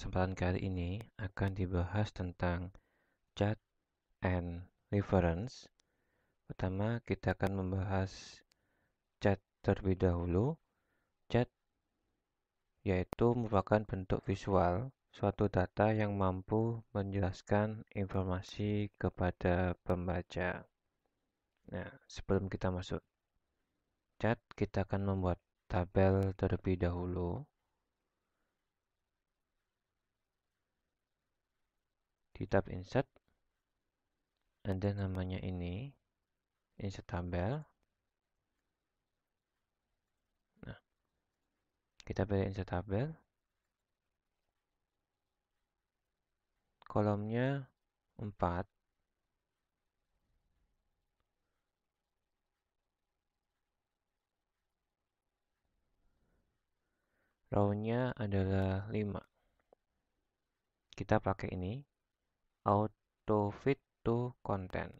kesempatan kali ini akan dibahas tentang chat and reference. Pertama, kita akan membahas chat terlebih dahulu. Chat yaitu merupakan bentuk visual suatu data yang mampu menjelaskan informasi kepada pembaca. Nah, sebelum kita masuk chat, kita akan membuat tabel terlebih dahulu. kita insert ada namanya ini insert tabel nah kita pilih insert tabel kolomnya 4 rownya adalah 5 kita pakai ini Auto fit to content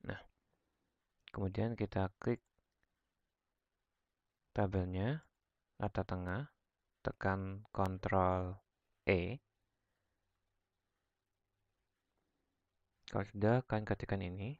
Nah, kemudian kita klik tabelnya, rata tengah, tekan Ctrl E, Kalau sudah, kalian ketikkan ini.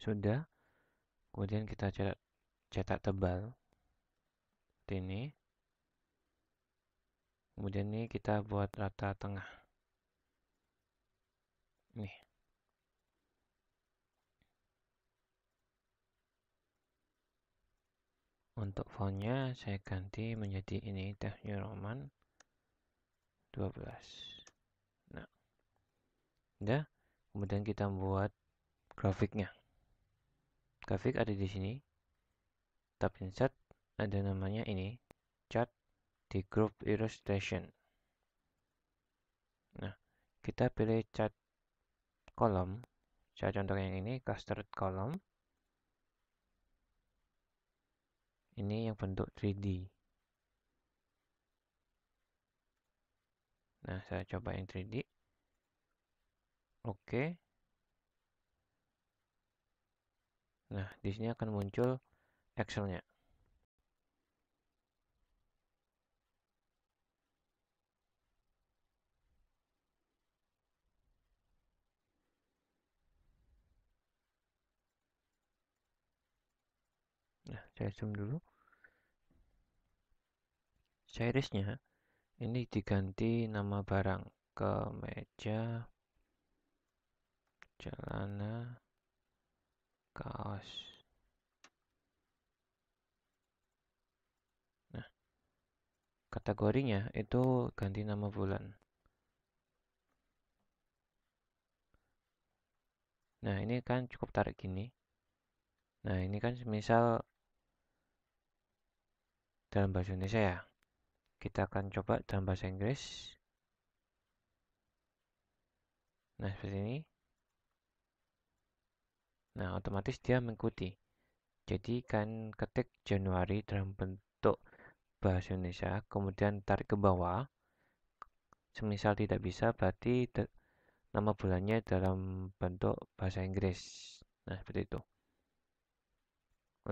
sudah kemudian kita cetak cetak tebal seperti ini kemudian ini kita buat rata tengah nih untuk fontnya saya ganti menjadi ini Times New Roman 12 nah udah kemudian kita buat grafiknya grafik ada di sini tab insert ada namanya ini chart di group illustration nah kita pilih chart kolom saya contoh yang ini cluster kolom ini yang bentuk 3D nah saya coba yang 3D oke Nah, di sini akan muncul Excel-nya. Nah, saya zoom dulu. Series-nya ini diganti nama barang ke meja celana kaos nah kategorinya itu ganti nama bulan nah ini kan cukup tarik gini nah ini kan misal dalam bahasa Indonesia ya kita akan coba dalam bahasa Inggris nah seperti ini Nah, otomatis dia mengikuti. Jadi kan ketik Januari dalam bentuk bahasa Indonesia, kemudian tarik ke bawah. Semisal tidak bisa, berarti nama bulannya dalam bentuk bahasa Inggris. Nah, seperti itu.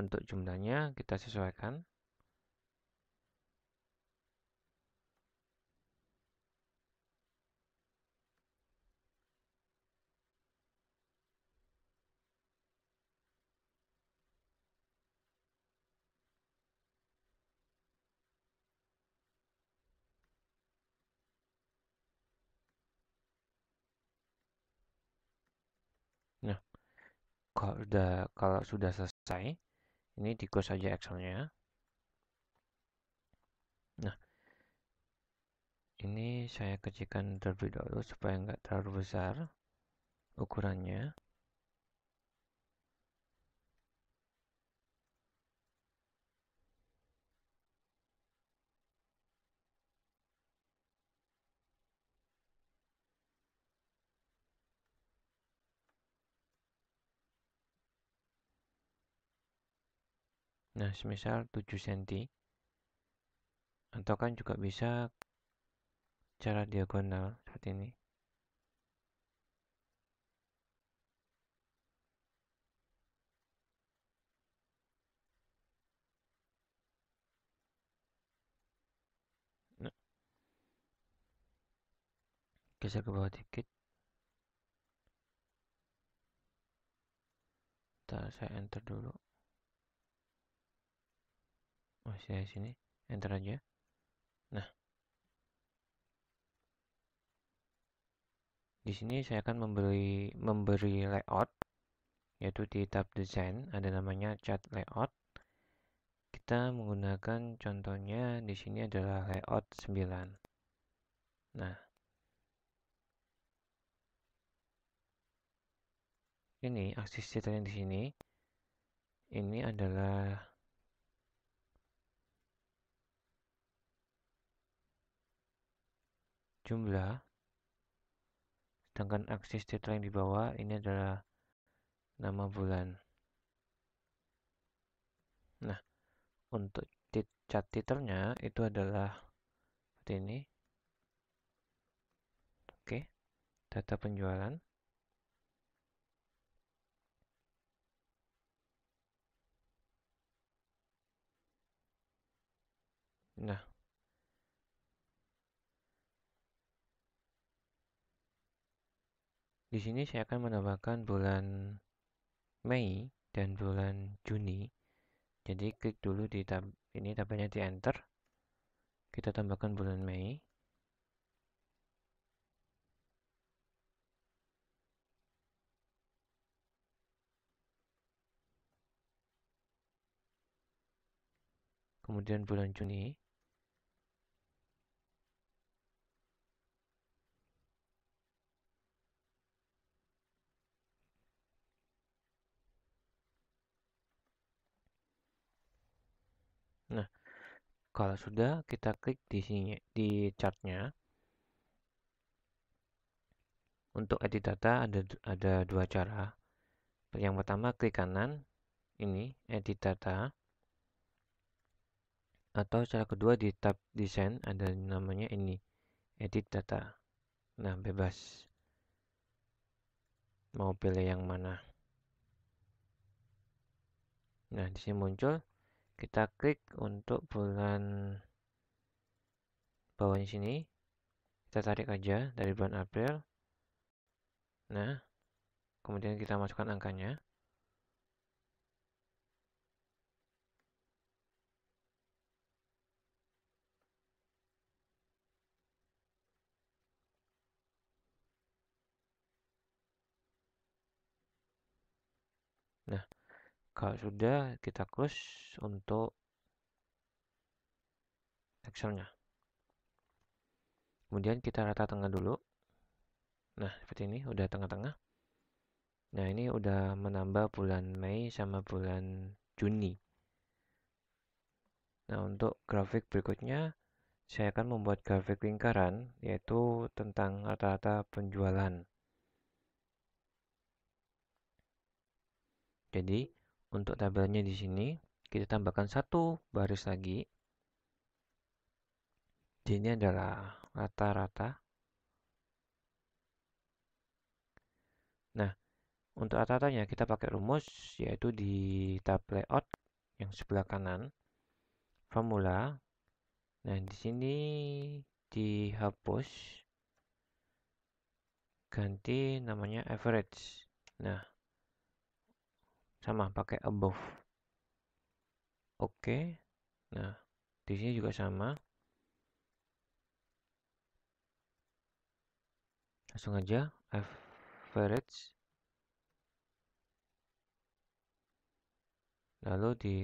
Untuk jumlahnya kita sesuaikan. kalau sudah kalau sudah selesai ini close saja Excelnya nah ini saya kecilkan terlebih dahulu supaya nggak terlalu besar ukurannya Nah, semisal 7 cm. Atau kan juga bisa cara diagonal saat ini. Nah. geser ke bawah dikit kita saya enter dulu oh saya sini enter aja nah di sini saya akan memberi memberi layout yaitu di tab design ada namanya chat layout kita menggunakan contohnya di sini adalah layout 9 nah ini akses yang di sini ini adalah jumlah sedangkan aksis tetra yang di bawah ini adalah nama bulan nah untuk chart cat titernya itu adalah seperti ini oke data penjualan nah Di sini saya akan menambahkan bulan Mei dan bulan Juni. Jadi klik dulu di tab ini tabelnya di enter. Kita tambahkan bulan Mei. Kemudian bulan Juni. Kalau sudah, kita klik di sini di chartnya. Untuk edit data ada ada dua cara. Yang pertama klik kanan, ini edit data. Atau cara kedua di tab desain ada namanya ini edit data. Nah, bebas mau pilih yang mana. Nah, di sini muncul kita klik untuk bulan bawahnya sini kita tarik aja dari bulan April nah kemudian kita masukkan angkanya kalau sudah kita close untuk Excelnya kemudian kita rata tengah dulu nah seperti ini udah tengah-tengah nah ini udah menambah bulan Mei sama bulan Juni nah untuk grafik berikutnya saya akan membuat grafik lingkaran yaitu tentang rata-rata penjualan. Jadi, untuk tabelnya di sini kita tambahkan satu baris lagi D nya adalah rata-rata nah untuk rata-ratanya kita pakai rumus yaitu di tab layout yang sebelah kanan formula nah di sini dihapus ganti namanya average nah sama pakai above oke okay. nah di sini juga sama langsung aja average lalu di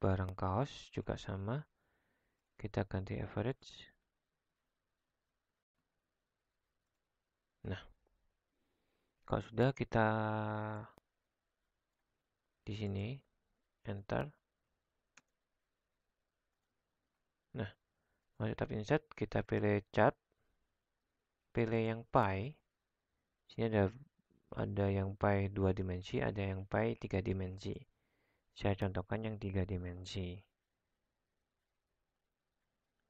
barang kaos juga sama kita ganti average nah kalau sudah kita di sini enter nah masuk tab insert kita pilih chart pilih yang pie sini ada ada yang pie dua dimensi ada yang pie tiga dimensi saya contohkan yang tiga dimensi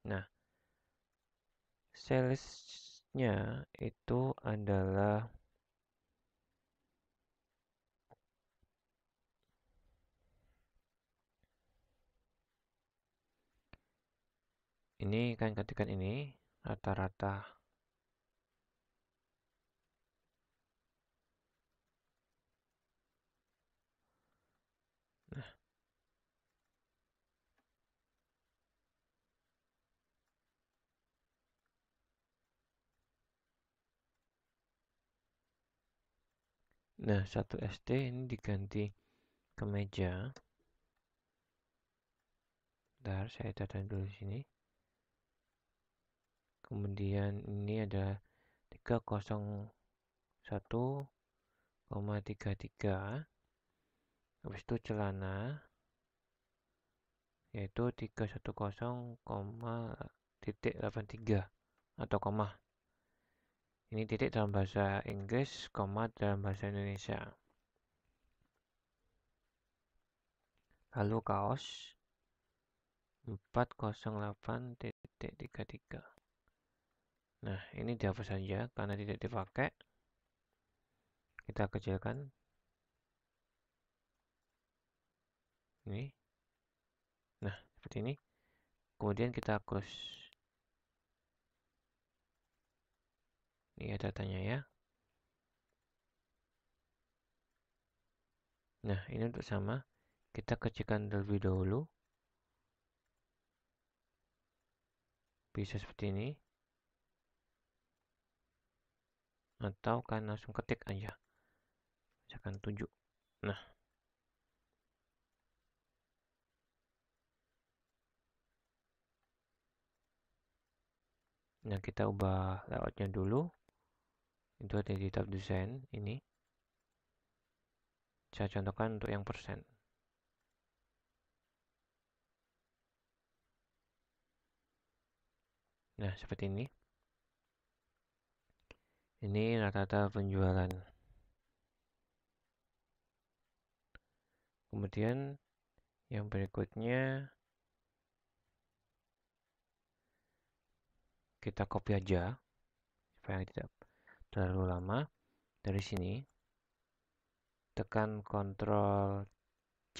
nah salesnya itu adalah ini kan ketikan ini rata-rata nah, nah satu 1 ST ini diganti ke meja. Bentar, saya catat dulu sini kemudian ini ada 301,33 habis itu celana yaitu 310,83 atau koma ini titik dalam bahasa Inggris, koma dalam bahasa Indonesia. Lalu kaos 408.33. Nah, ini dihapus saja karena tidak dipakai. Kita kecilkan. Ini. Nah, seperti ini. Kemudian kita close. Ini ya datanya ya. Nah, ini untuk sama. Kita kecilkan terlebih dahulu. Bisa seperti ini. atau kan langsung ketik aja misalkan 7 nah nah kita ubah layoutnya dulu itu ada di tab desain ini saya contohkan untuk yang persen nah seperti ini ini rata-rata penjualan kemudian yang berikutnya kita copy aja supaya tidak terlalu lama dari sini tekan Ctrl C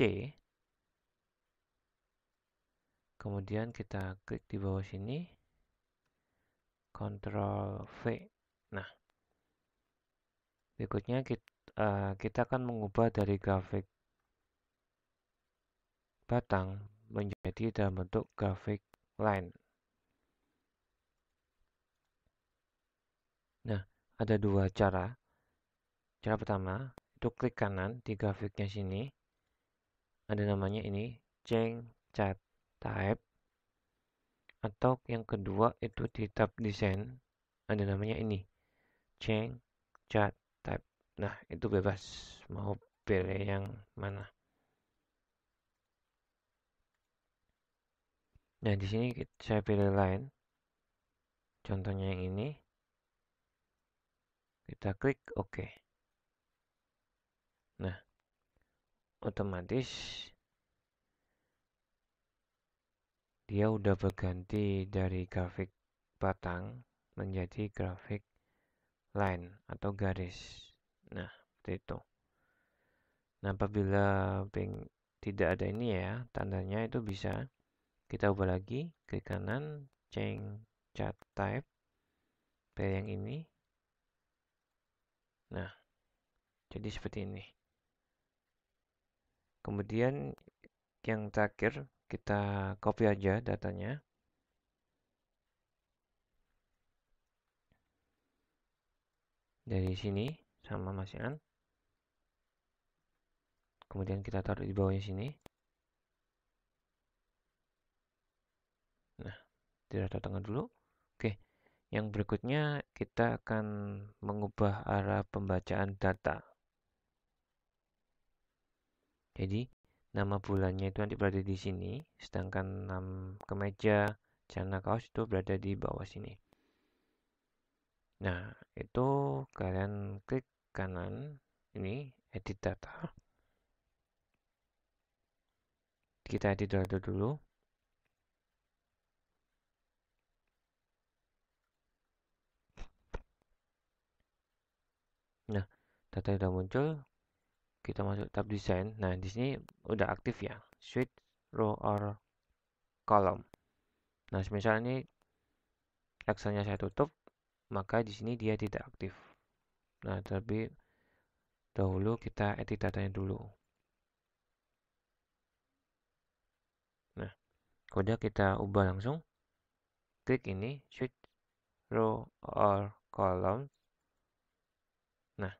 kemudian kita klik di bawah sini Ctrl V nah Berikutnya kita, uh, eh, kita akan mengubah dari grafik batang menjadi dalam bentuk grafik line. Nah, ada dua cara. Cara pertama, itu klik kanan di grafiknya sini. Ada namanya ini, change chart type. Atau yang kedua itu di tab design. Ada namanya ini, change chart Nah, itu bebas mau pilih yang mana. Nah, di sini saya pilih line. Contohnya yang ini. Kita klik OK. Nah, otomatis dia udah berganti dari grafik batang menjadi grafik line atau garis. Nah, seperti itu. Nah, apabila ping tidak ada ini ya, tandanya itu bisa kita ubah lagi, klik kanan, change chart type, pilih yang ini. Nah, jadi seperti ini. Kemudian yang terakhir kita copy aja datanya. Dari sini sama Mas Yan. Kemudian kita taruh di bawahnya sini. Nah, tidak tengah dulu. Oke, yang berikutnya kita akan mengubah arah pembacaan data. Jadi, nama bulannya itu nanti berada di sini, sedangkan nama kemeja, celana kaos itu berada di bawah sini. Nah, itu kalian klik kanan ini edit data kita edit data dulu nah data sudah muncul kita masuk tab desain nah di sini udah aktif ya switch row or column nah misalnya ini Excelnya saya tutup maka di sini dia tidak aktif Nah, tapi dahulu kita edit datanya dulu. Nah, kode kita ubah langsung. Klik ini, switch row or column. Nah,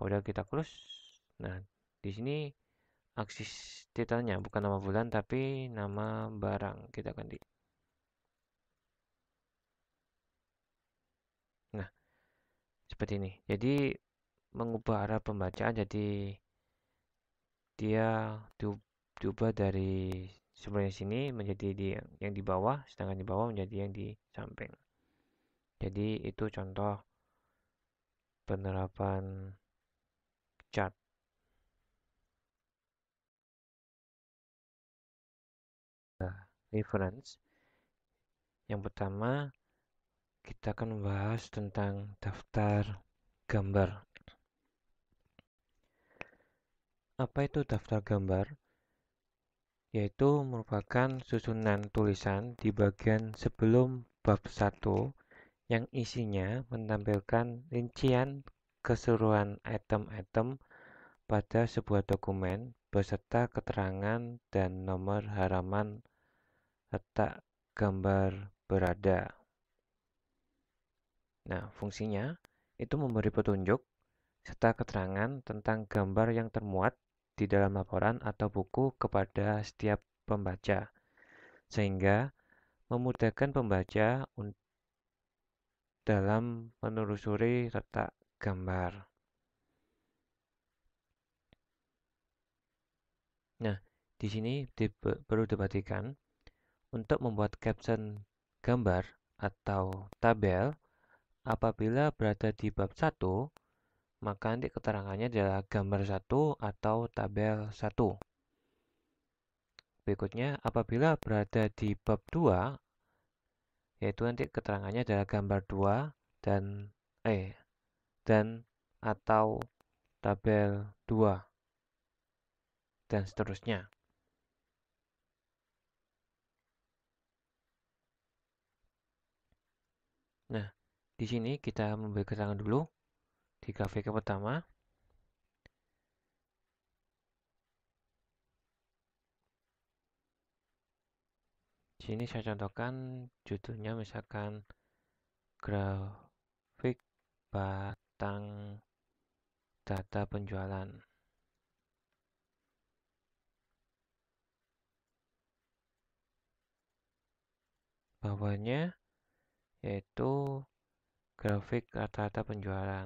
kode kita close. Nah, di sini aksis titelnya bukan nama bulan tapi nama barang kita ganti. seperti ini. Jadi mengubah arah pembacaan jadi dia diubah dari sebenarnya sini menjadi di, yang di bawah, sedangkan di bawah menjadi yang di samping. Jadi itu contoh penerapan chart. Nah, reference. Yang pertama kita akan membahas tentang daftar gambar. Apa itu daftar gambar? Yaitu merupakan susunan tulisan di bagian sebelum bab 1 yang isinya menampilkan rincian keseluruhan item-item pada sebuah dokumen beserta keterangan dan nomor halaman letak gambar berada. Nah, fungsinya itu memberi petunjuk serta keterangan tentang gambar yang termuat di dalam laporan atau buku kepada setiap pembaca, sehingga memudahkan pembaca dalam menelusuri retak gambar. Nah, di sini perlu diperhatikan untuk membuat caption gambar atau tabel Apabila berada di bab 1, maka nanti keterangannya adalah gambar 1 atau tabel 1. Berikutnya, apabila berada di bab 2, yaitu nanti keterangannya adalah gambar 2 dan eh dan atau tabel 2 dan seterusnya. Di sini kita memberi keterangan dulu di grafik yang pertama. Di sini saya contohkan judulnya misalkan grafik batang data penjualan. Bawahnya yaitu grafik rata-rata penjualan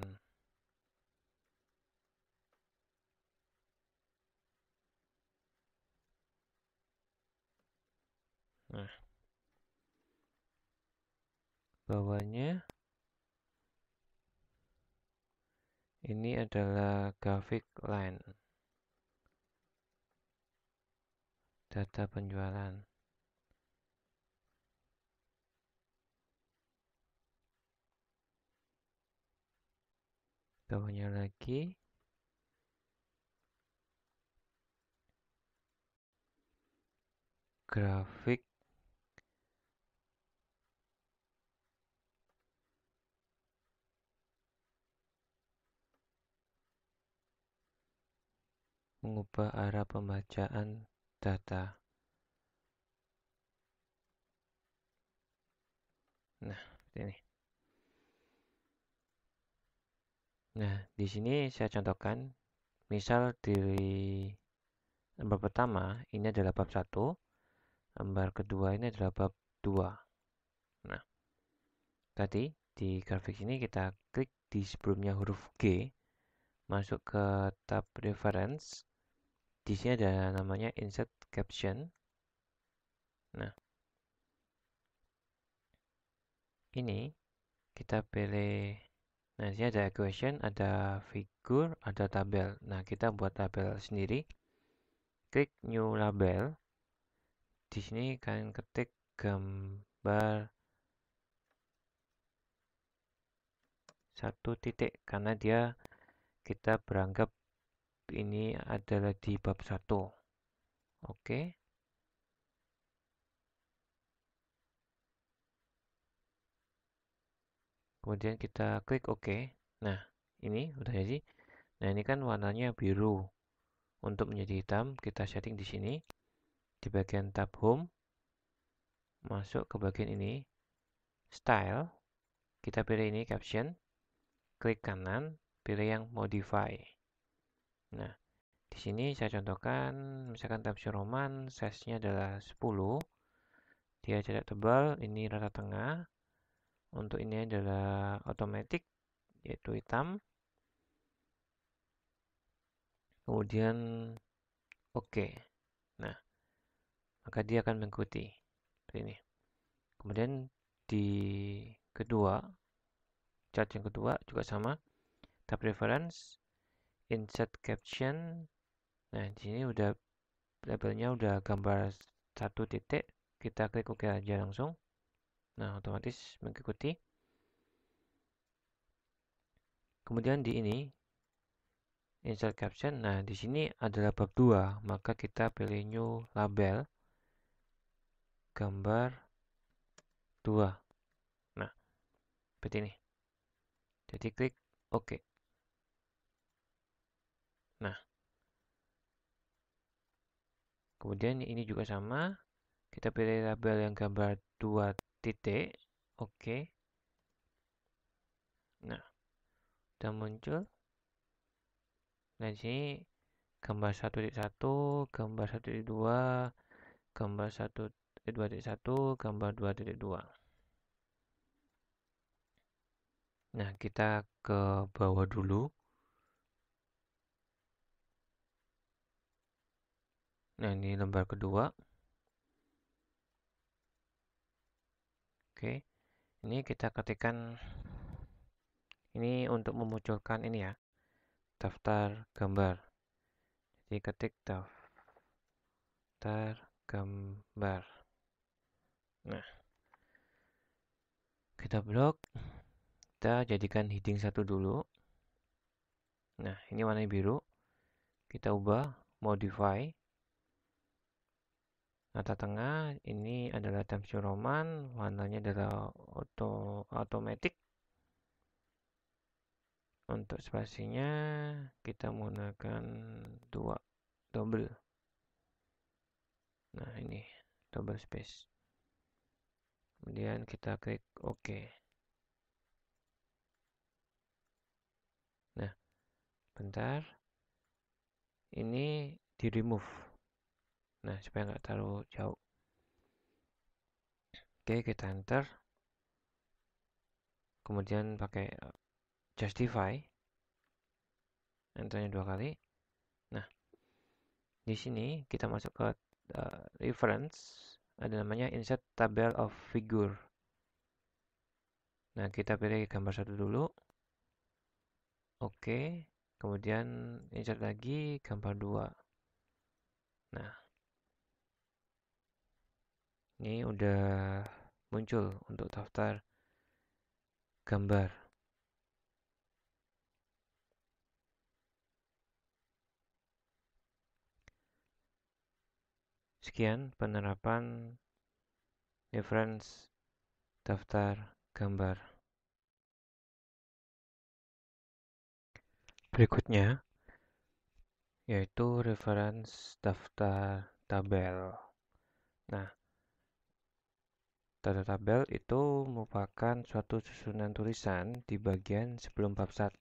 nah bawahnya ini adalah grafik line data penjualan bawahnya lagi grafik mengubah arah pembacaan data. Nah, ini. Nah, di sini saya contohkan, misal dari lembar pertama ini adalah bab 1, lembar kedua ini adalah bab 2. Nah, tadi di grafik ini kita klik di sebelumnya huruf G, masuk ke tab reference, di sini ada namanya insert caption. Nah, ini kita pilih Nah, di sini ada equation, ada figur, ada tabel. Nah, kita buat tabel sendiri. Klik new label. Di sini kalian ketik gambar satu titik karena dia kita beranggap ini adalah di bab satu. Oke. Okay. kemudian kita klik OK nah ini udah jadi nah ini kan warnanya biru untuk menjadi hitam kita setting di sini di bagian tab home masuk ke bagian ini style kita pilih ini caption klik kanan pilih yang modify nah di sini saya contohkan misalkan tab Roman size-nya adalah 10 dia jarak tebal ini rata tengah untuk ini adalah automatic yaitu hitam kemudian oke okay. nah maka dia akan mengikuti ini kemudian di kedua chart yang kedua juga sama tab reference insert caption nah di sini udah labelnya udah gambar satu titik kita klik oke OK aja langsung Nah, otomatis mengikuti. Kemudian di ini, insert caption. Nah, di sini adalah bab 2, maka kita pilih new label gambar 2. Nah, seperti ini. Jadi klik OK. Nah, kemudian ini juga sama. Kita pilih label yang gambar 2 titik oke okay. nah sudah muncul nah sini gambar 1.1 gambar 1.2 gambar 1 2.1 gambar 2.2 nah kita ke bawah dulu nah ini lembar kedua Oke. Ini kita ketikkan ini untuk memunculkan ini ya. Daftar gambar. Jadi ketik daftar gambar. Nah. Kita blok. Kita jadikan heading satu dulu. Nah, ini warna biru. Kita ubah modify Mata tengah ini adalah Times Roman, warnanya adalah auto automatic. Untuk spasinya kita menggunakan dua double. Nah ini double space. Kemudian kita klik OK. Nah, bentar. Ini di remove nah supaya nggak terlalu jauh oke kita enter kemudian pakai eh, justify enternya dua kali nah di sini kita masuk ke uh, reference ada namanya insert tabel of figure nah kita pilih gambar satu dulu oke kemudian insert lagi gambar dua nah ini udah muncul untuk daftar gambar sekian penerapan reference daftar gambar berikutnya yaitu reference daftar tabel. Nah, Tata tabel itu merupakan suatu susunan tulisan di bagian sebelum bab 1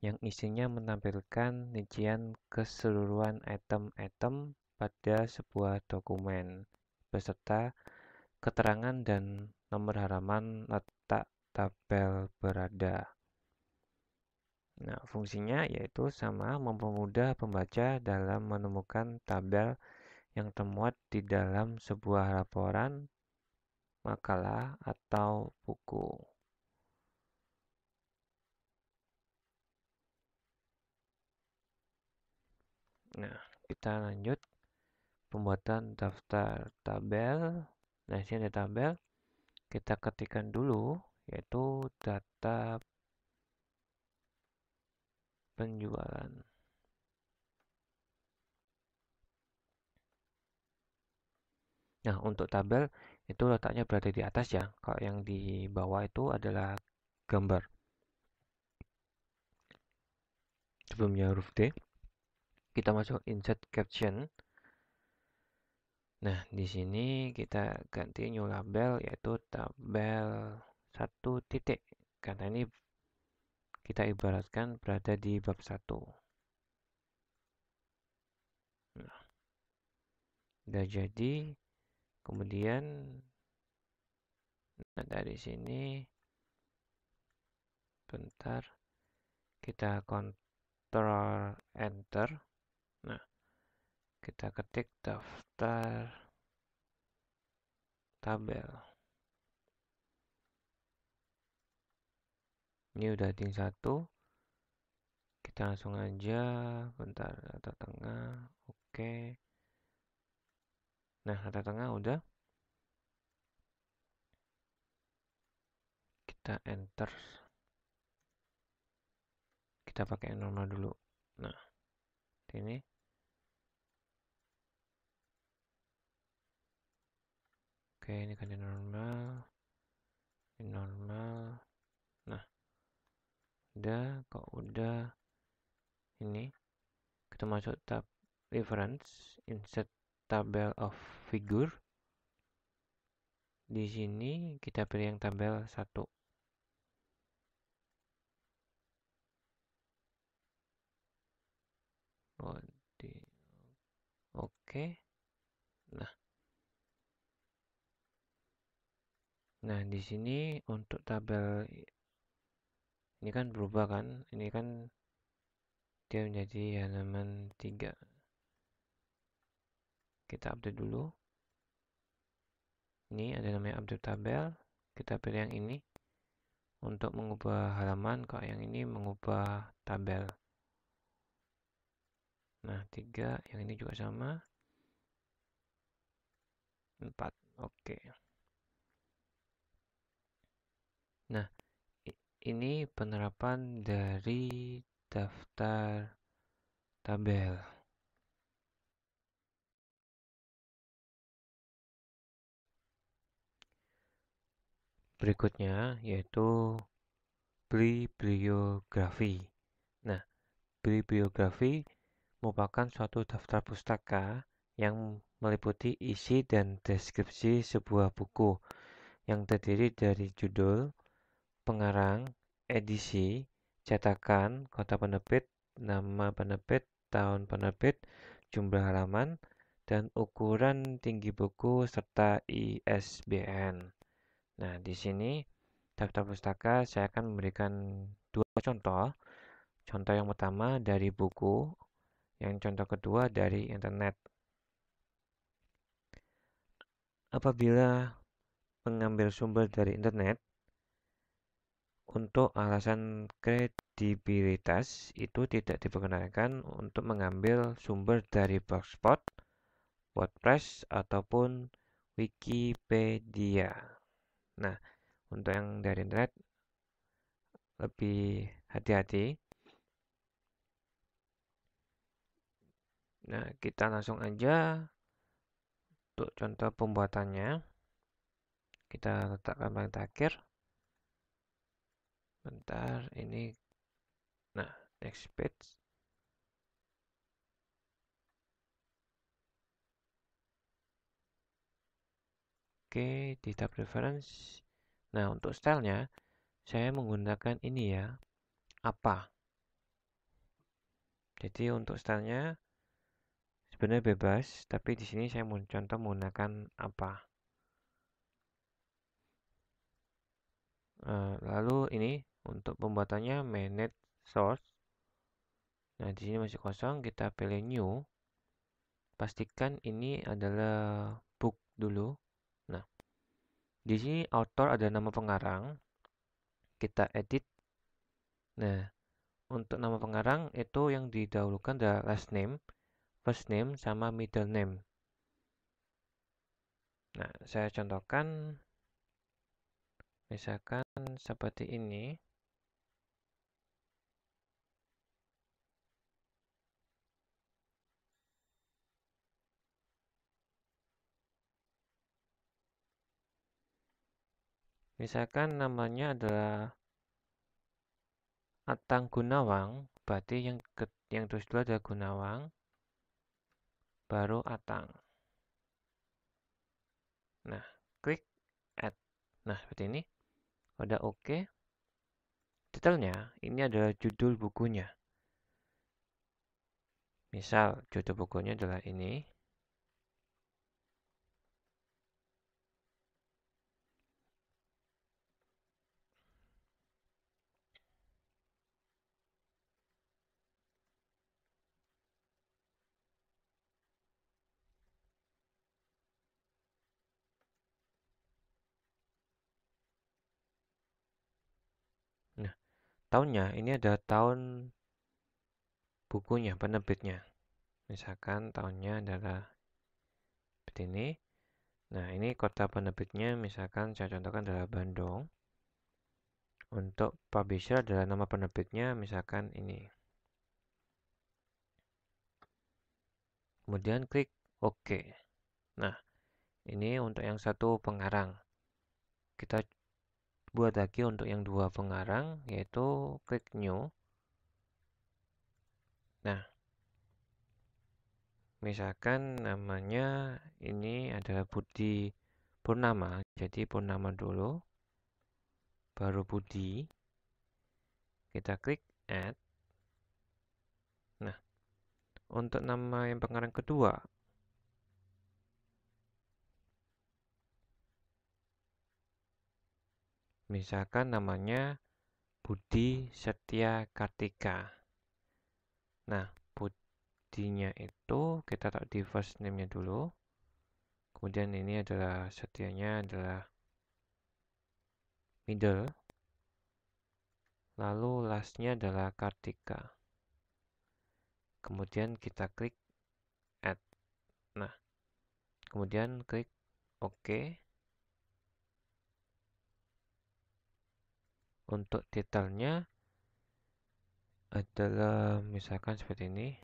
yang isinya menampilkan rincian keseluruhan item-item pada sebuah dokumen beserta keterangan dan nomor halaman letak tabel berada. Nah, fungsinya yaitu sama mempermudah pembaca dalam menemukan tabel yang termuat di dalam sebuah laporan makalah atau buku. Nah, kita lanjut pembuatan daftar tabel. Nah, sini ada tabel. Kita ketikkan dulu yaitu data penjualan. Nah, untuk tabel itu letaknya berada di atas ya kalau yang di bawah itu adalah gambar sebelumnya huruf D kita masuk insert caption nah di sini kita ganti new label yaitu tabel satu titik karena ini kita ibaratkan berada di bab satu. nah, udah jadi kemudian nah dari sini bentar kita kontrol enter nah kita ketik daftar tabel ini udah ting satu kita langsung aja bentar atau tengah oke okay. Nah, kata tengah udah. Kita enter. Kita pakai normal dulu. Nah, ini. Oke, ini kan normal. Ini normal. Nah, udah kok udah ini kita masuk tab reference insert tabel of figure. Di sini kita pilih yang tabel 1. Oke. Oke. Nah. Nah, di sini untuk tabel ini kan berubah kan? Ini kan dia menjadi halaman 3 kita update dulu ini ada namanya update tabel kita pilih yang ini untuk mengubah halaman kalau yang ini mengubah tabel nah 3 yang ini juga sama 4 oke okay. nah ini penerapan dari daftar tabel berikutnya yaitu bibliografi. Nah, bibliografi merupakan suatu daftar pustaka yang meliputi isi dan deskripsi sebuah buku yang terdiri dari judul, pengarang, edisi, cetakan, kota penerbit, nama penerbit, tahun penerbit, jumlah halaman, dan ukuran tinggi buku serta ISBN. Nah, di sini daftar Pustaka saya akan memberikan dua contoh. Contoh yang pertama dari buku, yang contoh kedua dari internet. Apabila mengambil sumber dari internet untuk alasan kredibilitas itu tidak diperkenankan untuk mengambil sumber dari blogspot, WordPress ataupun Wikipedia. Nah, untuk yang dari internet lebih hati-hati. Nah, kita langsung aja untuk contoh pembuatannya. Kita letakkan paling terakhir. Bentar, ini. Nah, next page. Oke, di tab reference. Nah, untuk stylenya, saya menggunakan ini ya, apa. Jadi untuk stylenya sebenarnya bebas, tapi di sini saya mau contoh menggunakan apa. Eh, lalu ini untuk pembuatannya manage source. Nah, di sini masih kosong, kita pilih new. Pastikan ini adalah book dulu. Di sini author ada nama pengarang. Kita edit. Nah, untuk nama pengarang itu yang didahulukan adalah last name, first name, sama middle name. Nah, saya contohkan misalkan seperti ini. Misalkan namanya adalah Atang Gunawang, berarti yang ke, yang terus dulu adalah Gunawang, baru Atang. Nah, klik add. Nah, seperti ini. Udah oke. Okay. Detailnya, ini adalah judul bukunya. Misal, judul bukunya adalah ini. tahunnya ini ada tahun bukunya penerbitnya misalkan tahunnya adalah seperti ini nah ini kota penerbitnya misalkan saya contohkan adalah Bandung untuk publisher adalah nama penerbitnya misalkan ini kemudian klik OK nah ini untuk yang satu pengarang kita buat lagi untuk yang dua pengarang yaitu klik new nah misalkan namanya ini adalah Budi Purnama jadi Purnama dulu baru Budi kita klik add nah untuk nama yang pengarang kedua misalkan namanya Budi Setia Kartika. Nah, Budinya itu kita tak di first name-nya dulu. Kemudian ini adalah setianya adalah middle. Lalu lastnya adalah Kartika. Kemudian kita klik add. Nah, kemudian klik OK. untuk titelnya adalah misalkan seperti ini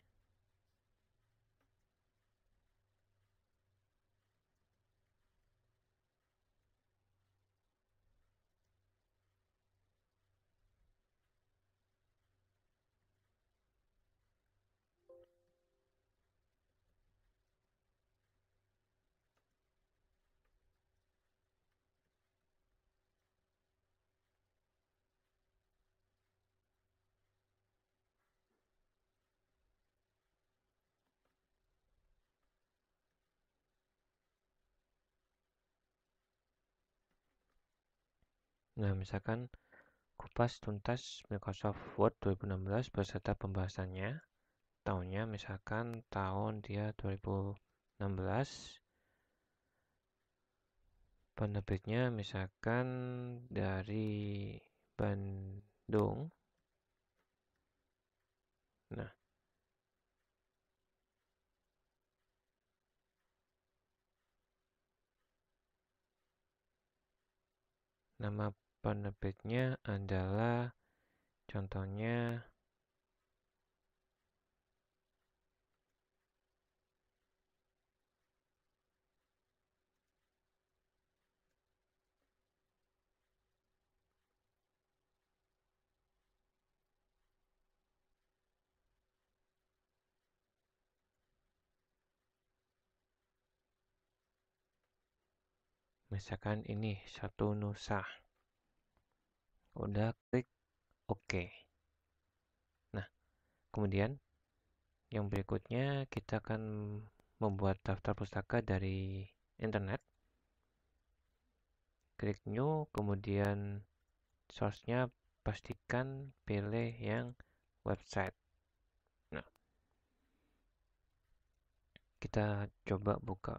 Nah, misalkan kupas tuntas Microsoft Word 2016 beserta pembahasannya. Tahunnya misalkan tahun dia 2016. Penerbitnya misalkan dari Bandung. Nah, nama penerbitnya adalah contohnya misalkan ini satu nusa udah klik OK nah kemudian yang berikutnya kita akan membuat daftar pustaka dari internet klik new kemudian source-nya pastikan pilih yang website nah kita coba buka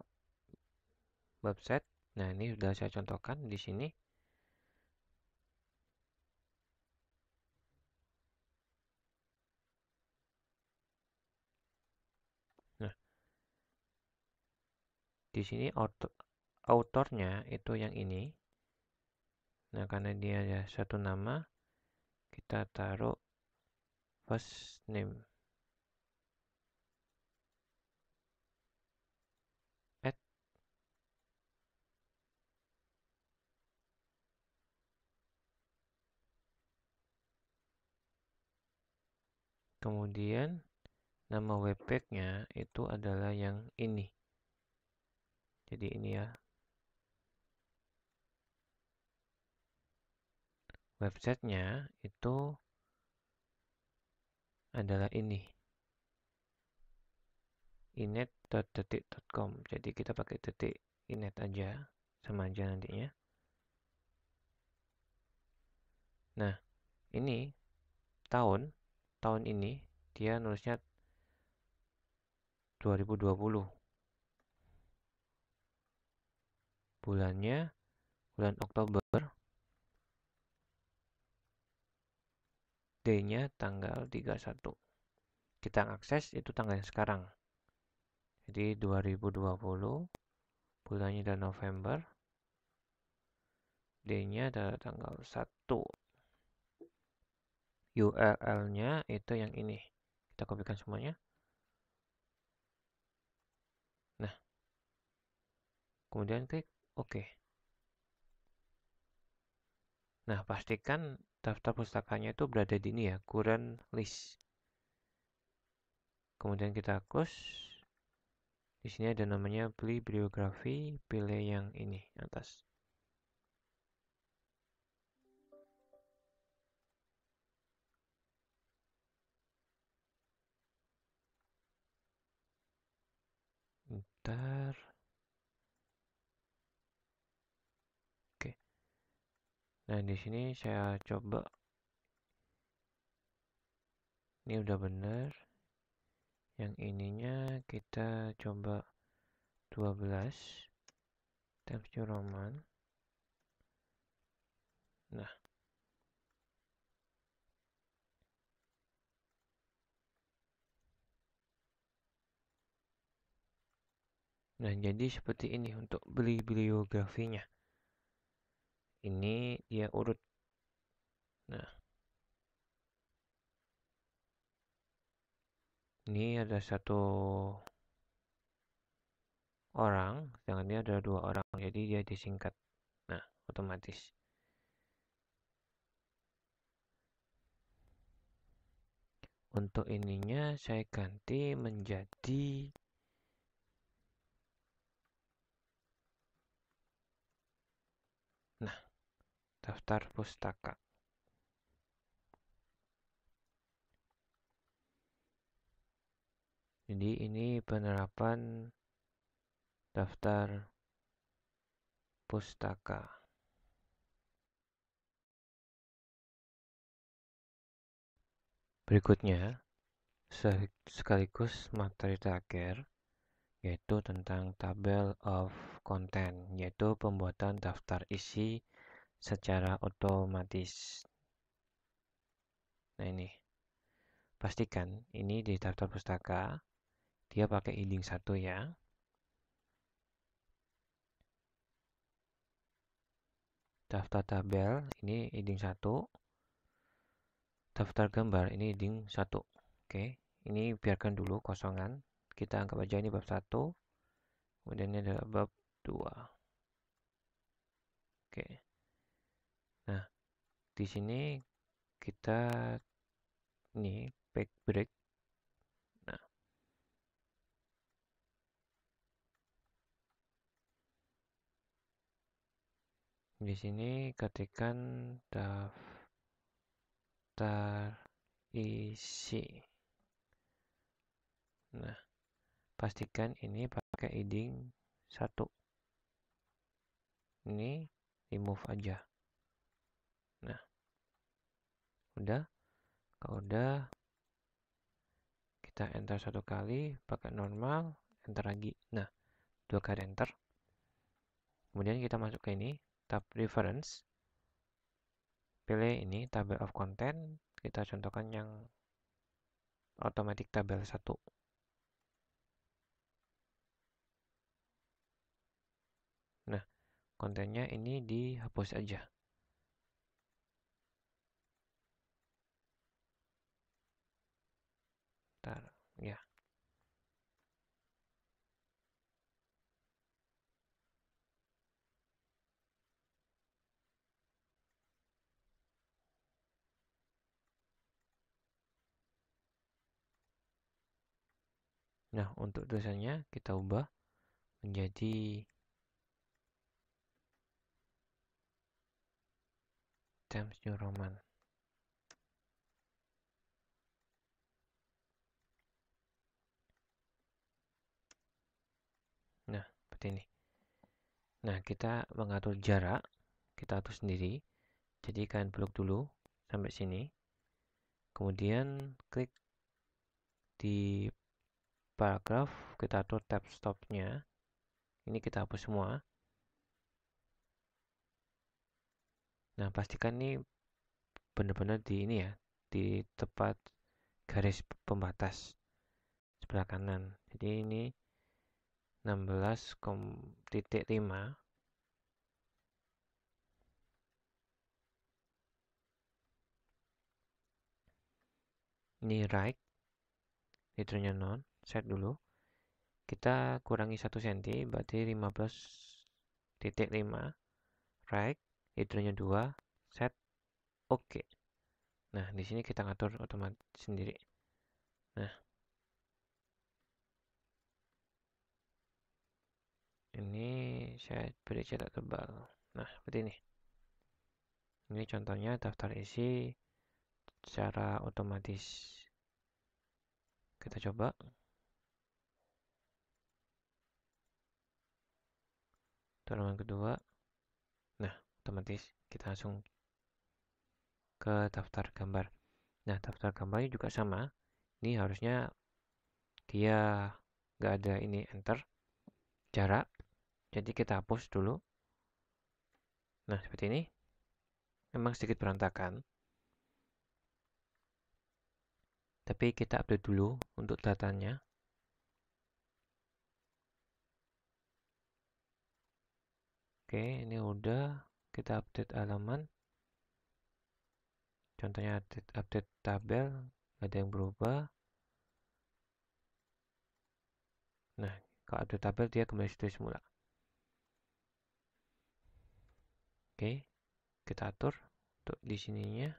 website nah ini sudah saya contohkan di sini di sini autornya itu yang ini nah karena dia ada satu nama kita taruh first name kemudian nama webpage-nya itu adalah yang ini jadi ini ya websitenya itu adalah ini inet.detik.com jadi kita pakai detik inet aja sama aja nantinya nah ini tahun tahun ini dia nulisnya 2020 bulannya bulan Oktober D-nya tanggal 31 kita akses itu tanggal yang sekarang jadi 2020 bulannya adalah November D-nya adalah tanggal 1 URL-nya itu yang ini kita kopikan semuanya nah, Kemudian klik Oke. Nah, pastikan daftar pustakanya itu berada di ini ya, current list. Kemudian kita close. Di sini ada namanya beli bibliografi, pilih yang ini atas. Bentar. Nah, di sini saya coba. Ini udah bener Yang ininya kita coba 12 times New Roman. Nah. Nah, jadi seperti ini untuk beli bibliografinya ini dia urut. Nah. Ini ada satu orang, sedangkan dia ada dua orang, jadi dia disingkat. Nah, otomatis. Untuk ininya saya ganti menjadi Daftar pustaka Jadi ini penerapan daftar pustaka. Berikutnya, sekaligus materi terakhir, yaitu tentang tabel of content, yaitu pembuatan daftar isi secara otomatis. Nah ini, pastikan ini di daftar pustaka dia pakai healing satu ya. Daftar tabel ini heading satu, daftar gambar ini heading satu. Oke, ini biarkan dulu kosongan. Kita anggap aja ini bab satu, kemudian ini adalah bab dua. Oke. Nah, di sini kita nih back break. Nah. Di sini ketikkan daftar isi. Nah, pastikan ini pakai heading 1. Ini remove aja. udah kalau udah kita enter satu kali pakai normal enter lagi nah dua kali enter kemudian kita masuk ke ini tab reference pilih ini tabel of content kita contohkan yang automatic tabel satu. nah kontennya ini dihapus aja Nah, untuk tulisannya kita ubah menjadi Times New Roman. Nah, seperti ini. Nah, kita mengatur jarak, kita atur sendiri. jadi Jadikan blok dulu sampai sini. Kemudian klik di paragraph kita atur tab stopnya ini kita hapus semua nah pastikan ini benar-benar di ini ya di tepat garis pembatas sebelah kanan jadi ini 16,5 ini right liternya non set dulu kita kurangi 1 cm berarti 15.5 right hidronya 2 set oke okay. nah di sini kita ngatur otomatis sendiri nah ini saya beri cetak tebal nah seperti ini ini contohnya daftar isi secara otomatis kita coba Tolongan kedua. Nah, otomatis kita langsung ke daftar gambar. Nah, daftar gambarnya juga sama. Ini harusnya dia nggak ada ini enter jarak. Jadi kita hapus dulu. Nah, seperti ini. Memang sedikit berantakan. Tapi kita update dulu untuk datanya. Oke, ini udah kita update halaman. Contohnya update, update tabel, gak ada yang berubah. Nah, kalau update tabel dia kembali situ semula. Oke, kita atur untuk di sininya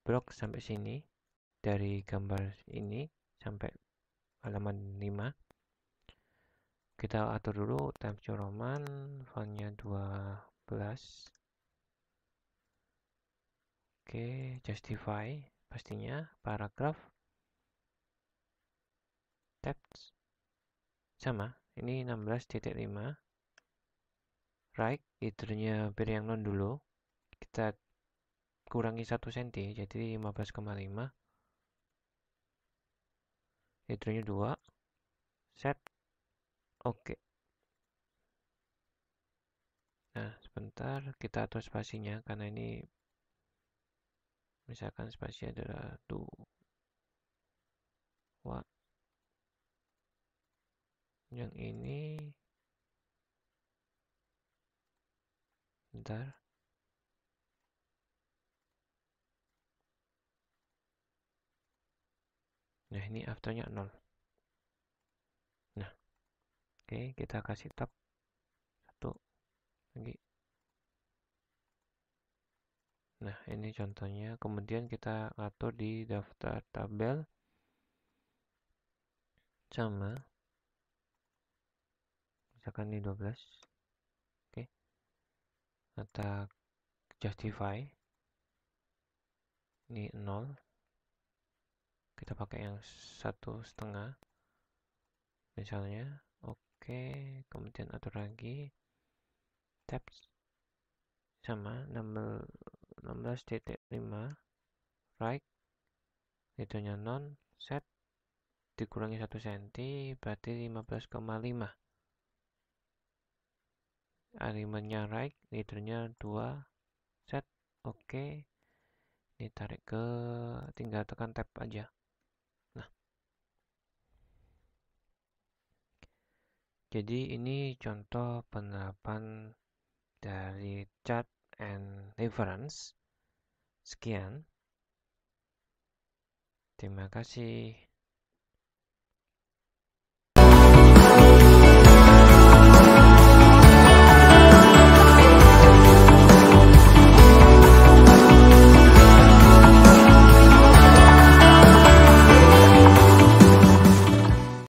blok sampai sini dari gambar ini sampai halaman 5 kita atur dulu temperature Roman fontnya 12 oke justify pastinya paragraph tabs sama ini 16.5 right headernya pilih yang non dulu kita kurangi 1 cm jadi 15,5 headernya 2 set Oke. Nah, sebentar kita atur spasinya karena ini misalkan spasi adalah dua. Yang ini bentar. Nah, ini afternya 0. Oke, kita kasih tab satu lagi. Nah, ini contohnya. Kemudian kita atur di daftar tabel sama misalkan di 12. Oke. Atau justify ini 0. Kita pakai yang satu setengah misalnya oke kemudian atur lagi tab sama 16.5 titik right ridhonya non set dikurangi 1 cm berarti 15,5 alimennya right leadernya 2 set oke okay. ditarik ke tinggal tekan tab aja Jadi ini contoh penerapan dari chart and reference. Sekian. Terima kasih.